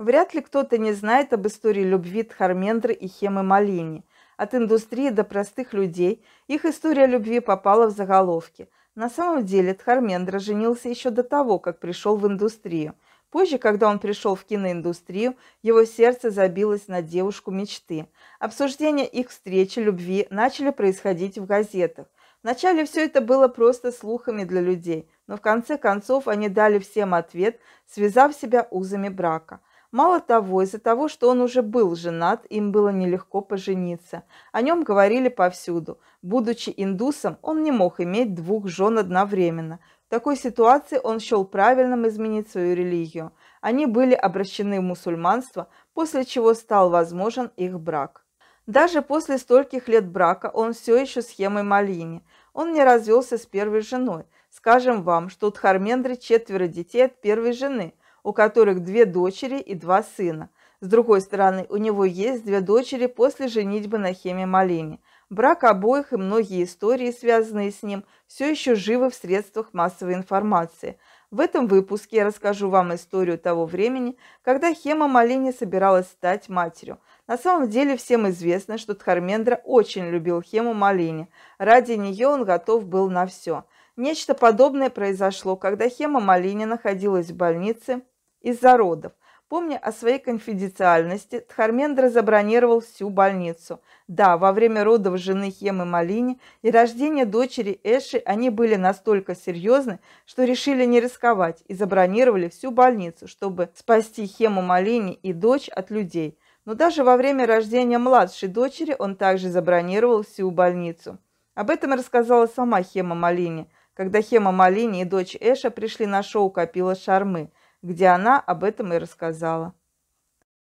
Вряд ли кто-то не знает об истории любви Дхармендры и Хемы Малини. От индустрии до простых людей их история любви попала в заголовки. На самом деле Дхармендра женился еще до того, как пришел в индустрию. Позже, когда он пришел в киноиндустрию, его сердце забилось на девушку мечты. Обсуждения их встречи, любви начали происходить в газетах. Вначале все это было просто слухами для людей, но в конце концов они дали всем ответ, связав себя узами брака – Мало того, из-за того, что он уже был женат, им было нелегко пожениться. О нем говорили повсюду. Будучи индусом, он не мог иметь двух жен одновременно. В такой ситуации он счел правильным изменить свою религию. Они были обращены в мусульманство, после чего стал возможен их брак. Даже после стольких лет брака он все еще схемой Малини. Он не развелся с первой женой. Скажем вам, что у Дхармендры четверо детей от первой жены – у которых две дочери и два сына. С другой стороны, у него есть две дочери после женитьбы на Хеме Малине. Брак обоих и многие истории, связанные с ним, все еще живы в средствах массовой информации – в этом выпуске я расскажу вам историю того времени, когда Хема Малини собиралась стать матерью. На самом деле всем известно, что Тхармендра очень любил Хему Малини. Ради нее он готов был на все. Нечто подобное произошло, когда Хема Малини находилась в больнице из-за родов. Помня о своей конфиденциальности, Тхармендра забронировал всю больницу. Да, во время родов жены Хемы Малини и рождения дочери Эши они были настолько серьезны, что решили не рисковать и забронировали всю больницу, чтобы спасти Хему Малини и дочь от людей. Но даже во время рождения младшей дочери он также забронировал всю больницу. Об этом рассказала сама Хема Малини, когда Хема Малини и дочь Эша пришли на шоу Капила Шармы – где она об этом и рассказала.